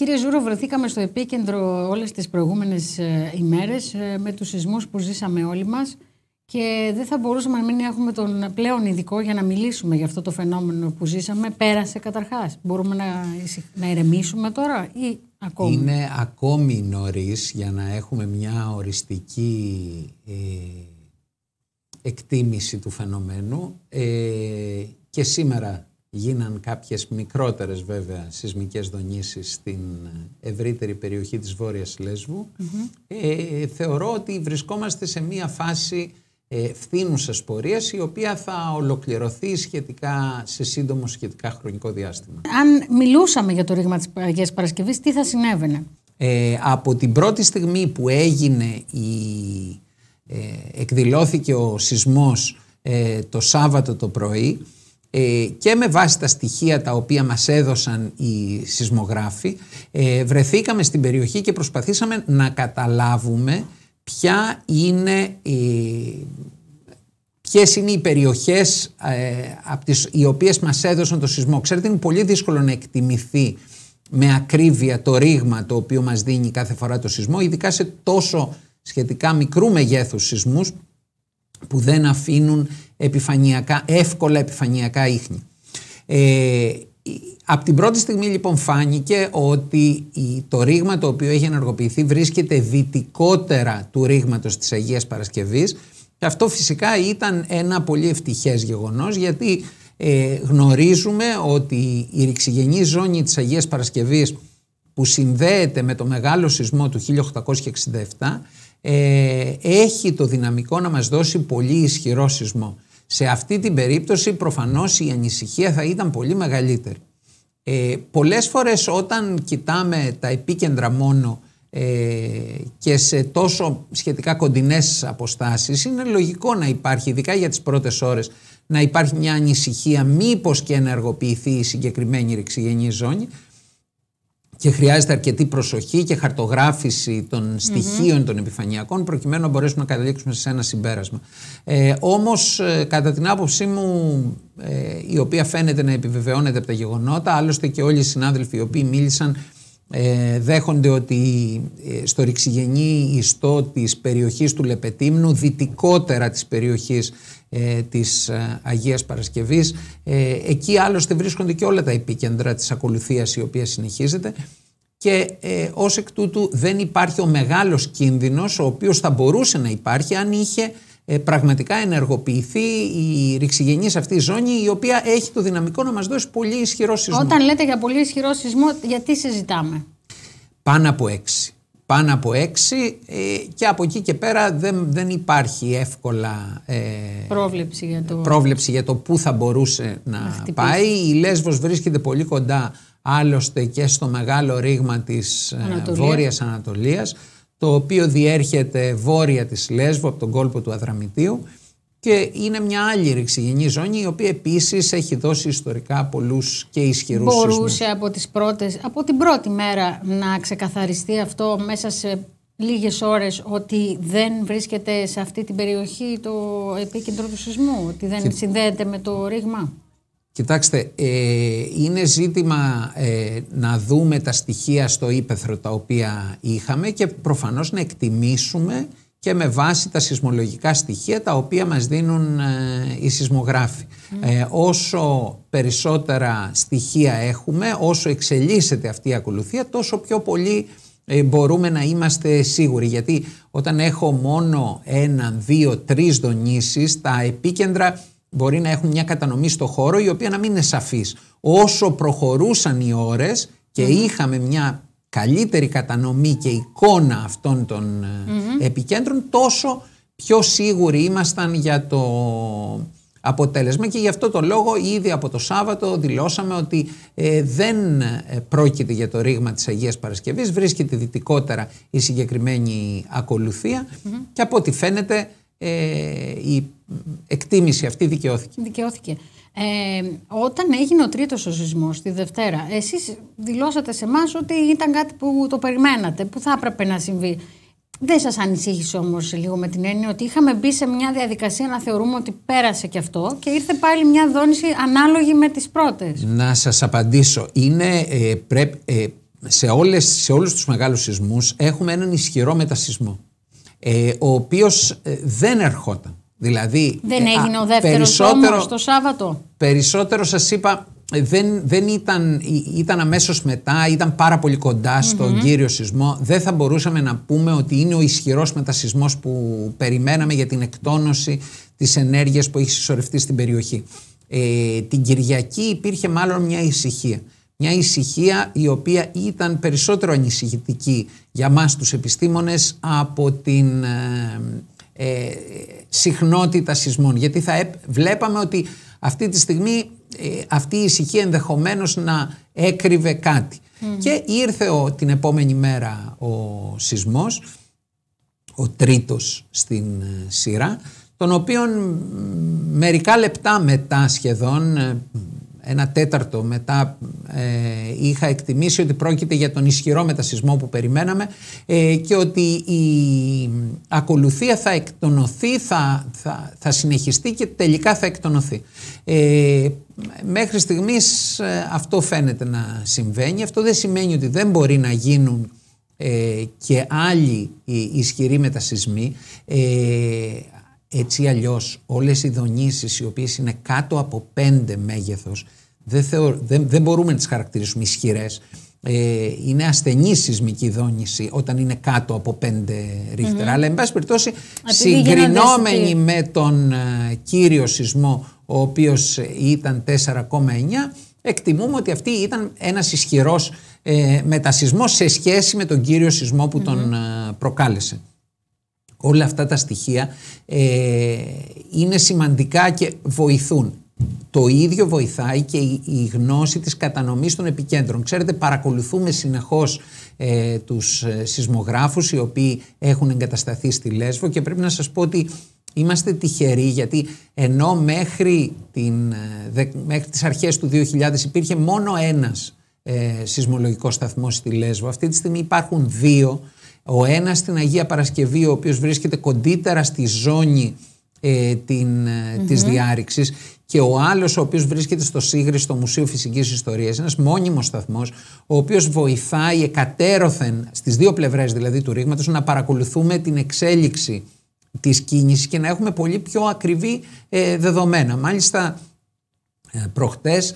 Κύριε Ζούρο, βρεθήκαμε στο επίκεντρο όλες τις προηγούμενες ε, ημέρες ε, με τους σεισμούς που ζήσαμε όλοι μας και δεν θα μπορούσαμε να μην έχουμε τον πλέον ειδικό για να μιλήσουμε για αυτό το φαινόμενο που ζήσαμε. Πέρασε καταρχάς. Μπορούμε να, να ηρεμήσουμε τώρα ή ακόμη. Είναι ακόμη νωρίς για να έχουμε μια οριστική ε, εκτίμηση του φαινομένου ε, και σήμερα Γίναν κάποιες μικρότερες βέβαια σεισμικές δονήσεις στην ευρύτερη περιοχή της Βόρειας mm-hmm. Ε, θεωρώ ότι βρισκόμαστε σε μία φάση ε, φθήνουσας πορείας η οποία θα ολοκληρωθεί σχετικά σε σύντομο σχετικά χρονικό διάστημα. Αν μιλούσαμε για το ρήγμα της Αγίας Παρασκευής, τι θα συνέβαινε? Ε, από την πρώτη στιγμή που έγινε η, ε, εκδηλώθηκε ο σεισμός ε, το Σάββατο το πρωί ε, και με βάση τα στοιχεία τα οποία μας έδωσαν οι σεισμογράφοι ε, βρεθήκαμε στην περιοχή και προσπαθήσαμε να καταλάβουμε ποια είναι, ε, ποιες είναι οι περιοχές από τις, οι οποίες μας έδωσαν το σεισμό. Ξέρετε είναι πολύ δύσκολο να εκτιμηθεί με ακρίβεια το ρήγμα το οποίο μας δίνει κάθε φορά το σεισμό, ειδικά σε τόσο σχετικά μικρού μεγέθους σεισμούς που δεν αφήνουν επιφανειακά, εύκολα επιφανειακά ίχνη. Ε, από την πρώτη στιγμή λοιπόν φάνηκε ότι το ρήγμα το οποίο έχει ενεργοποιηθεί βρίσκεται δυτικότερα του ρήγματος της Αγίας Παρασκευής και αυτό φυσικά ήταν ένα πολύ ευτυχές γεγονός γιατί ε, γνωρίζουμε ότι η ρηξιγενή ζώνη της Αγίας Παρασκευής που συνδέεται με το μεγάλο σεισμό του 1867 ε, έχει το δυναμικό να μας δώσει πολύ ισχυρό σεισμό. Σε αυτή την περίπτωση προφανώς η ανησυχία θα ήταν πολύ μεγαλύτερη. Ε, πολλές φορές όταν κοιτάμε τα επίκεντρα μόνο ε, και σε τόσο σχετικά κοντινές αποστάσεις είναι λογικό να υπάρχει ειδικά για τις πρώτες ώρες να υπάρχει μια ανησυχία μήπως και ενεργοποιηθεί η συγκεκριμένη ρηξιγενή ζώνη και χρειάζεται αρκετή προσοχή και χαρτογράφηση των στοιχειων των επιφανειακών προκειμένου να μπορέσουμε να καταλήξουμε σε ένα συμπέρασμα. Ε, όμως ε, κατά την άποψή μου ε, η οποία φαίνεται να επιβεβαιώνεται από τα γεγονότα άλλωστε και όλοι οι συνάδελφοι οι οποίοι μίλησαν ε, δέχονται ότι ε, στο ρηξιγενή ιστό της περιοχής του Λεπετίμνου, δυτικότερα της περιοχής ε, της Αγίας Παρασκευής, εκεί άλλωστε βρίσκονται και όλα τα επίκεντρα της ακολουθίας η οποία συνεχίζεται και ε, ως εκ τούτου δεν υπάρχει ο μεγάλος κίνδυνος ο οποίος θα μπορούσε να υπάρχει αν είχε ε, πραγματικά ενεργοποιηθεί η σε αυτή η ζώνη η οποία έχει το δυναμικό να μας δώσει πολύ ισχυρό σεισμό. Όταν λέτε για πολύ ισχυρό σεισμό γιατί συζητάμε. Πάνω από έξι. Πάνω από έξι ε, και από εκεί και πέρα δεν, δεν υπάρχει εύκολα ε, πρόβλεψη, για το... για το πού θα μπορούσε να, πάει. Η Λέσβος βρίσκεται πολύ κοντά άλλωστε και στο μεγάλο ρήγμα της ε, Ανατολία. Βόρειας Ανατολίας το οποίο διέρχεται βόρεια της Λέσβου από τον κόλπο του Αδραμητίου και είναι μια άλλη ρηξιγενή ζώνη η οποία επίσης έχει δώσει ιστορικά πολλούς και ισχυρούς Μπορούσε σεισμούς. από, τις πρώτες, από την πρώτη μέρα να ξεκαθαριστεί αυτό μέσα σε λίγες ώρες ότι δεν βρίσκεται σε αυτή την περιοχή το επίκεντρο του σεισμού, ότι δεν συνδέεται με το ρήγμα. Κοιτάξτε, ε, είναι ζήτημα ε, να δούμε τα στοιχεία στο ύπεθρο τα οποία είχαμε και προφανώς να εκτιμήσουμε και με βάση τα σεισμολογικά στοιχεία τα οποία μας δίνουν ε, οι σεισμογράφοι. Ε, όσο περισσότερα στοιχεία έχουμε, όσο εξελίσσεται αυτή η ακολουθία, τόσο πιο πολύ μπορούμε να είμαστε σίγουροι. Γιατί όταν έχω μόνο ένα, δύο, τρεις δονήσεις, τα επίκεντρα Μπορεί να έχουν μια κατανομή στο χώρο η οποία να μην είναι σαφής. Όσο προχωρούσαν οι ώρες και είχαμε μια καλύτερη κατανομή και εικόνα αυτών των mm επικέντρων, τόσο πιο σίγουροι ήμασταν για το αποτέλεσμα και γι' αυτό το λόγο ήδη από το Σάββατο δηλώσαμε ότι ε, δεν ε, πρόκειται για το ρήγμα της Αγίας Παρασκευής, βρίσκεται δυτικότερα η συγκεκριμένη και από ό,τι φαίνεται ε, η εκτίμηση αυτή δικαιώθηκε. Δικαιώθηκε. Ε, όταν έγινε ο τρίτος ο σεισμός τη Δευτέρα, εσείς δηλώσατε σε εμάς ότι ήταν κάτι που το περιμένατε, που θα έπρεπε να συμβεί. Δεν σας ανησύχησε όμως λίγο με την έννοια ότι είχαμε μπει σε μια διαδικασία να θεωρούμε ότι πέρασε και αυτό και ήρθε πάλι μια δόνηση ανάλογη με τις πρώτες. Να σας απαντήσω. Είναι, ε, ε, σε, όλες, σε όλους τους μεγάλους σεισμούς έχουμε έναν ισχυρό μετασυσμό ε, ο οποίος ε, δεν ερχόταν Δηλαδή, δεν ε, έγινε ο δεύτερος το Σάββατο. Περισσότερο σας είπα, ε, δεν, δεν ήταν, ε, ήταν αμέσως μετά, ήταν πάρα πολύ κοντά στον κύριο σεισμό. Δεν θα μπορούσαμε να πούμε ότι είναι ο ισχυρός μετασυσμό που περιμέναμε για την εκτόνωση της ενέργειας που έχει συσσωρευτεί στην περιοχή. Ε, την Κυριακή υπήρχε μάλλον μια ησυχία. Μια ησυχία η οποία ήταν περισσότερο ανησυχητική για μας τους επιστήμονες από την, ε, συχνότητα σεισμών. Γιατί θα βλέπαμε ότι αυτή τη στιγμή ε, αυτή η ησυχία ενδεχομένως να έκρυβε Και ήρθε ο, την επόμενη μέρα ο σεισμός, ο τρίτος στην ε, σειρά, τον οποίον μερικά λεπτά μετά σχεδόν, ε, ένα τέταρτο μετά ε, είχα εκτιμήσει ότι πρόκειται για τον ισχυρό μετασυσμό που περιμέναμε ε, και ότι η ακολουθία θα εκτονωθεί, θα, θα, συνεχιστεί και τελικά θα εκτονωθεί. Ε, μέχρι στιγμής αυτό φαίνεται να συμβαίνει. Αυτό δεν σημαίνει ότι δεν μπορεί να γίνουν και άλλοι ισχυροί μετασυσμοί. Έτσι αλλιώς όλες οι δονήσεις οι οποίες είναι κάτω από 5 μέγεθος δεν, δεν, δεν μπορούμε να τις χαρακτηρίσουμε ισχυρές. Ε, είναι ασθενή σεισμική δόνηση όταν είναι κάτω από 5 ρίχτερα Αλλά, εν πάση περιπτώσει, συγκρινόμενοι με τον ε, κύριο σεισμό, ο οποίος ήταν 4,9, εκτιμούμε ότι αυτή ήταν ένας ισχυρός ε, σε σχέση με τον κύριο σεισμό που τον ε, προκάλεσε. Όλα αυτά τα στοιχεία είναι σημαντικά και βοηθούν. Το ίδιο βοηθάει και η γνώση της κατανομής των επικέντρων. Ξέρετε, παρακολουθούμε συνεχώς ε, τους ε, σεισμογράφους οι οποίοι έχουν εγκατασταθεί στη Λέσβο και πρέπει να σας πω ότι είμαστε τυχεροί γιατί ενώ μέχρι, την, ε, μέχρι τις αρχές του 2000 υπήρχε μόνο ένας ε, σεισμολογικός σταθμός στη Λέσβο, αυτή τη στιγμή υπάρχουν δύο. Ο ένας στην Αγία Παρασκευή, ο οποίος βρίσκεται κοντύτερα στη ζώνη ε, την, ε, της διάρρηξης και ο άλλος ο οποίος βρίσκεται στο Σίγρη στο Μουσείο Φυσικής Ιστορίας ένας μόνιμος σταθμός ο οποίος βοηθάει εκατέρωθεν στις δύο πλευρές δηλαδή του ρήγματος να παρακολουθούμε την εξέλιξη της κίνησης και να έχουμε πολύ πιο ακριβή ε, δεδομένα. Μάλιστα ε, προχτές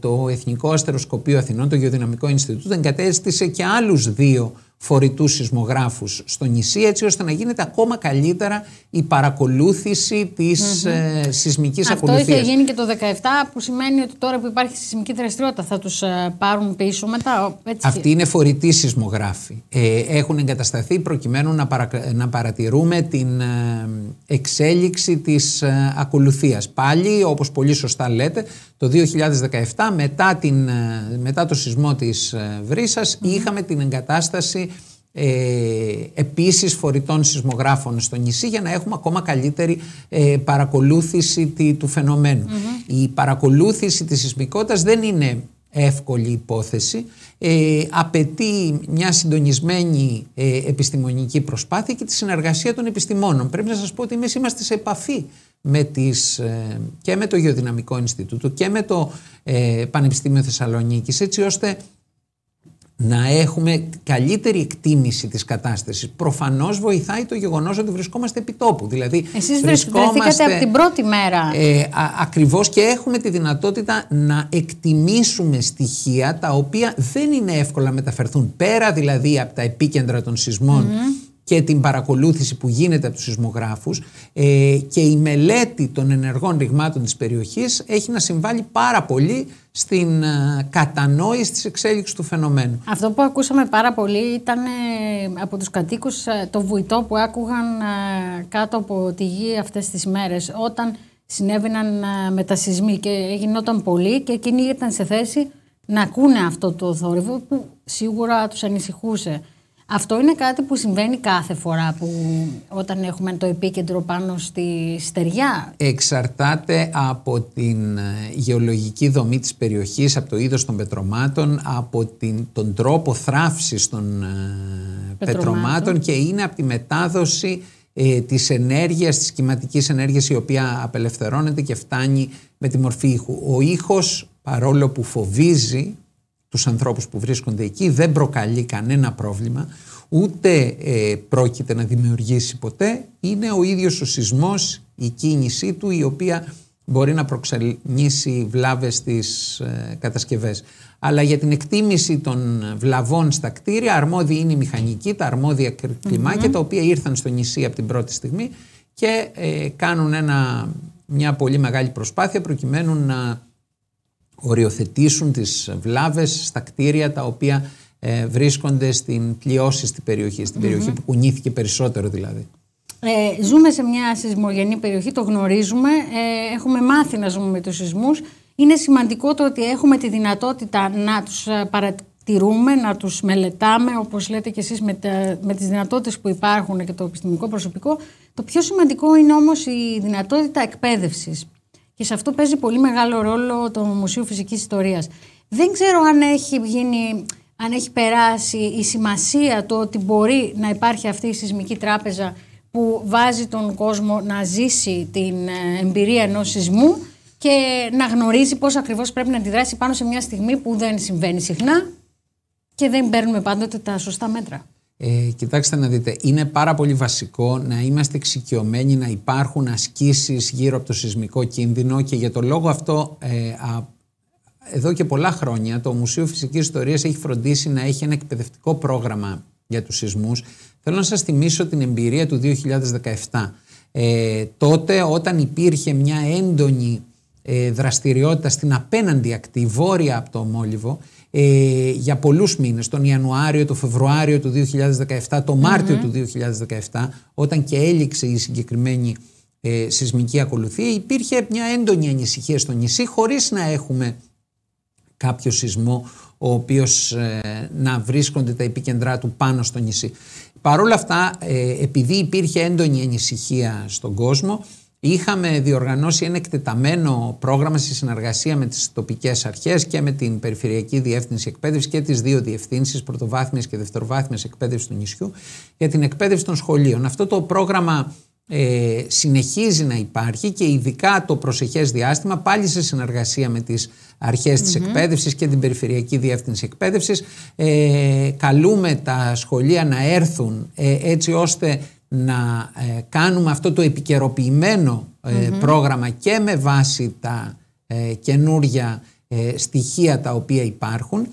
το Εθνικό Αστεροσκοπείο Αθηνών, το Γεωδυναμικό Ινστιτούτο εγκατέστησε και άλλους δύο φορητούς σεισμογράφους στο νησί έτσι ώστε να γίνεται ακόμα καλύτερα η παρακολούθηση της mm-hmm. ε, σεισμικής Αυτό ακολουθίας. Αυτό είχε γίνει και το 2017 που σημαίνει ότι τώρα που υπάρχει σεισμική δραστηριότητα θα τους ε, πάρουν πίσω μετά. Έτσι. Αυτοί είναι φορητοί σεισμογράφοι. Ε, έχουν εγκατασταθεί προκειμένου να, παρατηρούμε την ε, εξέλιξη της ακολουθίας. Πάλι όπως πολύ σωστά λέτε το 2017 μετά, την, μετά το σεισμό της βρυσας είχαμε την εγκατάσταση ε, επίσης φορητών σεισμογράφων στο νησί για να έχουμε ακόμα καλύτερη ε, παρακολούθηση του φαινομενου Η παρακολούθηση της σεισμικότητας δεν είναι εύκολη υπόθεση, ε, απαιτεί μια συντονισμένη επιστημονική προσπάθεια και τη συνεργασία των επιστημόνων. Πρέπει να σας πω ότι εμείς είμαστε σε επαφή με τις, και με το Γεωδυναμικό Ινστιτούτο και με το Πανεπιστήμιο Θεσσαλονίκης έτσι ώστε να έχουμε καλύτερη εκτίμηση της κατάστασης. Προφανώς βοηθάει το γεγονός ότι βρισκόμαστε επί τόπου. Δηλαδή, Εσείς βρισκόμαστε από την πρώτη μέρα. Ε, ακριβώς και έχουμε τη δυνατότητα να εκτιμήσουμε στοιχεία τα οποία δεν είναι εύκολα μεταφερθούν πέρα δηλαδή από τα επίκεντρα των σεισμων και την παρακολούθηση που γίνεται από τους σεισμογράφους ε, και η μελέτη των ενεργών ρηγμάτων της περιοχής έχει να συμβάλει πάρα πολύ στην ε, κατανόηση της εξέλιξης του φαινομένου. Αυτό που ακούσαμε πάρα πολύ ήταν ε, από τους κατοίκους ε, το βουητό που άκουγαν κάτω από τη γη αυτές τις μέρες όταν συνέβαιναν μετασυσμοί και γινόταν πολύ και εκείνοι ήταν σε θέση να ακούνε αυτό το θόρυβο που σίγουρα τους ανησυχούσε. Αυτό είναι κάτι που συμβαίνει κάθε φορά που όταν έχουμε το επίκεντρο πάνω στη στεριά. Εξαρτάται από την ε, γεωλογική δομή της περιοχής, από το είδος των πετρωμάτων, από την, τον τρόπο θράψης των ε, πετρωμάτων. και είναι από τη μετάδοση ε, της ενέργειας, της κυματικής ενέργειας η οποία απελευθερώνεται και φτάνει με τη μορφή ήχου. Ο ήχος παρόλο που φοβίζει τους ανθρώπους που βρίσκονται εκεί, δεν προκαλεί κανένα πρόβλημα, ούτε ε, πρόκειται να δημιουργήσει ποτέ. Είναι ο ίδιος ο σεισμός, η κίνησή του, η οποία μπορεί να προξενήσει βλάβες στις ε, κατασκευές. Αλλά για την εκτίμηση των βλαβών στα κτίρια, αρμόδιοι είναι οι μηχανικοί τα αρμόδια τα οποία ήρθαν στο νησί από την πρώτη στιγμή και ε, κάνουν ένα, μια πολύ μεγάλη προσπάθεια προκειμένου να οριοθετήσουν τις βλάβες στα κτίρια τα οποία ε, βρίσκονται στην πλειώση στην περιοχή, στην περιοχη που κουνήθηκε περισσότερο δηλαδή. Ε, ζούμε σε μια σεισμογενή περιοχή, το γνωρίζουμε, ε, έχουμε μάθει να ζούμε με τους σεισμούς. Είναι σημαντικό το ότι έχουμε τη δυνατότητα να τους ε, παρατηρούμε, να τους μελετάμε, όπως λέτε και εσείς με, με τις δυνατότητες που υπάρχουν και το επιστημικό προσωπικό. Το πιο σημαντικό είναι όμως η δυνατότητα εκπαίδευσης. Και σε αυτό παίζει πολύ μεγάλο ρόλο το Μουσείο Φυσικής Ιστορίας. Δεν ξέρω αν έχει, γίνει, αν έχει περάσει η σημασία του ότι μπορεί να υπάρχει αυτή η σεισμική τράπεζα που βάζει τον κόσμο να ζήσει την ε, εμπειρία ενός σεισμού και να γνωρίζει πώς ακριβώς πρέπει να αντιδράσει πάνω σε μια στιγμή που δεν συμβαίνει συχνά και δεν παίρνουμε πάντοτε τα σωστά μέτρα. Ε, κοιτάξτε να δείτε, είναι πάρα πολύ βασικό να είμαστε εξοικειωμένοι να υπάρχουν ασκήσεις γύρω από το σεισμικό κίνδυνο και για το λόγο αυτό ε, εδώ και πολλά χρόνια το Μουσείο Φυσικής Ιστορίας έχει φροντίσει να έχει ένα εκπαιδευτικό πρόγραμμα για τους σεισμούς. Θέλω να σας θυμίσω την εμπειρία του 2017. Ε, τότε όταν υπήρχε μια έντονη δραστηριότητα στην απέναντι ακτή, βόρεια από το Μόλιβο, ε, για πολλούς μήνες, τον Ιανουάριο, τον Φεβρουάριο του 2017, τον μαρτιο του 2017, όταν και έληξε η συγκεκριμένη ε, σεισμική ακολουθία, υπήρχε μια έντονη ανησυχία στο νησί, χωρίς να έχουμε κάποιο σεισμό ο οποίος ε, να βρίσκονται τα επίκεντρά του πάνω στο νησί. Παρ' όλα αυτά, ε, επειδή υπήρχε έντονη ανησυχία στον κόσμο, Είχαμε διοργανώσει ένα εκτεταμένο πρόγραμμα σε συνεργασία με τις τοπικές αρχές και με την Περιφερειακή Διεύθυνση Εκπαίδευσης και τις δύο διευθύνσεις, πρωτοβάθμιας και δευτεροβάθμιας εκπαίδευσης του νησιού για την εκπαίδευση των σχολείων. Αυτό το πρόγραμμα ε, συνεχίζει να υπάρχει και ειδικά το προσεχές διάστημα πάλι σε συνεργασία με τις αρχές mm mm-hmm. της εκπαίδευσης και την Περιφερειακή Διεύθυνση εκπαίδευσης. ε, καλούμε τα σχολεία να έρθουν ε, έτσι ώστε να ε, κάνουμε αυτό το επικαιροποιημενο ε, πρόγραμμα και με βάση τα ε, καινούργια στοιχεία τα οποία υπάρχουν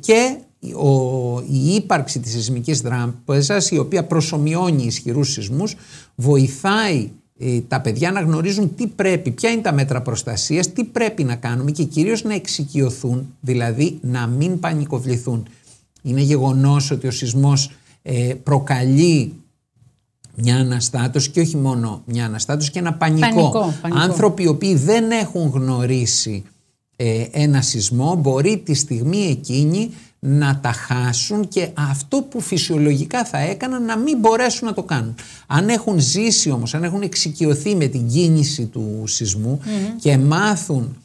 και ο, η ύπαρξη της σεισμικής τράπεζας η οποία προσωμιώνει ισχυρούς σεισμούς βοηθάει τα παιδιά να γνωρίζουν τι πρέπει, ποια είναι τα μέτρα προστασίας, τι πρέπει να κάνουμε και κυρίως να εξοικειωθούν, δηλαδή να μην πανικοβληθούν. Είναι γεγονός ότι ο σεισμός προκαλεί μια αναστάτωση και όχι μόνο μια αναστάτωση και ένα πανικό. Άνθρωποι οι οποίοι δεν έχουν γνωρίσει ε, ένα σεισμό μπορεί τη στιγμή εκείνη να τα χάσουν και αυτό που φυσιολογικά θα έκαναν να μην μπορέσουν να το κάνουν. Αν έχουν ζήσει όμως, αν έχουν εξοικειωθεί με την κίνηση του σεισμου και μάθουν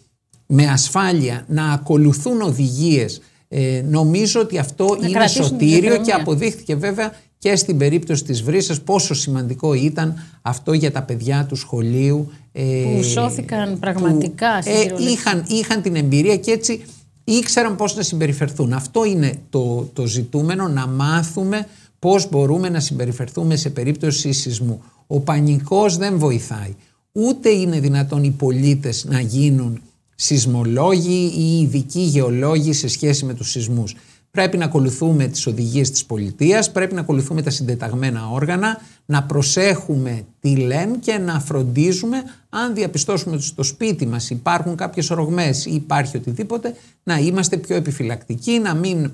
με ασφάλεια να ακολουθούν οδηγίες ε, νομίζω ότι αυτό είναι σωτήριο και ναι. αποδείχθηκε βέβαια και στην περίπτωση της Βρύσας πόσο σημαντικό ήταν αυτό για τα παιδιά του σχολείου ε, που σώθηκαν πραγματικά ε, είχαν, είχαν την εμπειρία και έτσι ήξεραν πώς να συμπεριφερθούν αυτό είναι το, το ζητούμενο να μάθουμε πώς μπορούμε να συμπεριφερθούμε σε περίπτωση σεισμού ο πανικός δεν βοηθάει ούτε είναι δυνατόν οι πολίτες να γίνουν σεισμολόγοι ή ειδικοί γεωλόγοι σε σχέση με τους σεισμούς. Πρέπει να ακολουθούμε τις οδηγίες της πολιτείας, πρέπει να ακολουθούμε τα συντεταγμένα όργανα, να προσέχουμε τι λένε και να φροντίζουμε αν διαπιστώσουμε ότι στο σπίτι μας υπάρχουν κάποιες ρογμές ή υπάρχει οτιδήποτε, να είμαστε πιο επιφυλακτικοί, να μην,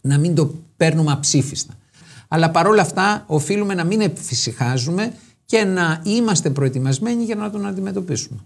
να μην το παίρνουμε αψήφιστα. Αλλά παρόλα αυτά οφείλουμε να μην επιφυσυχάζουμε και να είμαστε προετοιμασμένοι για να τον αντιμετωπίσουμε.